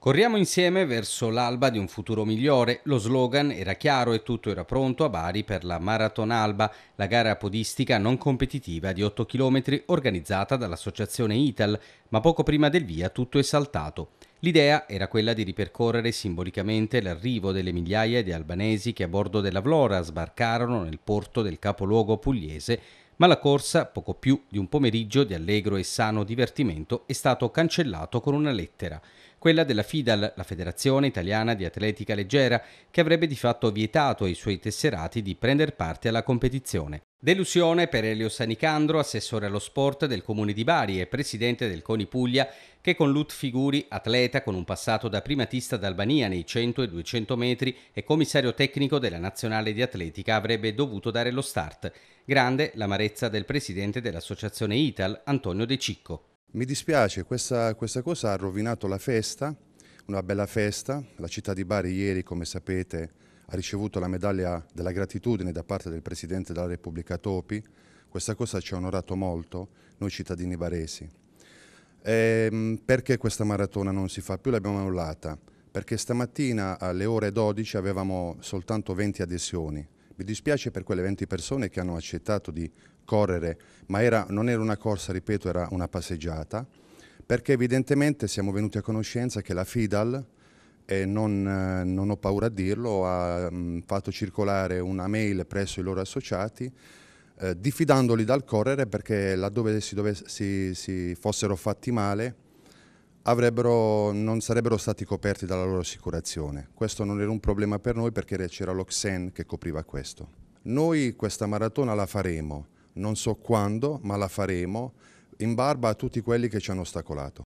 Corriamo insieme verso l'alba di un futuro migliore. Lo slogan era chiaro e tutto era pronto a Bari per la Maraton Alba, la gara podistica non competitiva di 8 km organizzata dall'associazione Ital, ma poco prima del via tutto è saltato. L'idea era quella di ripercorrere simbolicamente l'arrivo delle migliaia di albanesi che a bordo della Vlora sbarcarono nel porto del capoluogo pugliese ma la corsa, poco più di un pomeriggio di allegro e sano divertimento, è stato cancellato con una lettera, quella della FIDAL, la Federazione Italiana di Atletica Leggera, che avrebbe di fatto vietato ai suoi tesserati di prender parte alla competizione. Delusione per Elio Sanicandro, assessore allo sport del comune di Bari e presidente del CONI Puglia, che con Lut Figuri, atleta con un passato da primatista d'Albania nei 100 e 200 metri e commissario tecnico della nazionale di atletica, avrebbe dovuto dare lo start. Grande l'amarezza del presidente dell'associazione Ital, Antonio De Cicco. Mi dispiace, questa, questa cosa ha rovinato la festa, una bella festa. La città di Bari ieri, come sapete, ha ricevuto la medaglia della gratitudine da parte del Presidente della Repubblica Topi. Questa cosa ci ha onorato molto, noi cittadini baresi. E ehm, perché questa maratona non si fa più? L'abbiamo annullata. Perché stamattina alle ore 12 avevamo soltanto 20 adesioni. Mi dispiace per quelle 20 persone che hanno accettato di correre, ma era, non era una corsa, ripeto, era una passeggiata, perché evidentemente siamo venuti a conoscenza che la FIDAL, e non, eh, non ho paura a dirlo, ha mh, mm, fatto circolare una mail presso i loro associati eh, diffidandoli dal correre perché laddove si, dove, si, si fossero fatti male non sarebbero stati coperti dalla loro assicurazione. Questo non era un problema per noi perché c'era l'Oxen che copriva questo. Noi questa maratona la faremo, non so quando, ma la faremo in barba a tutti quelli che ci hanno ostacolato.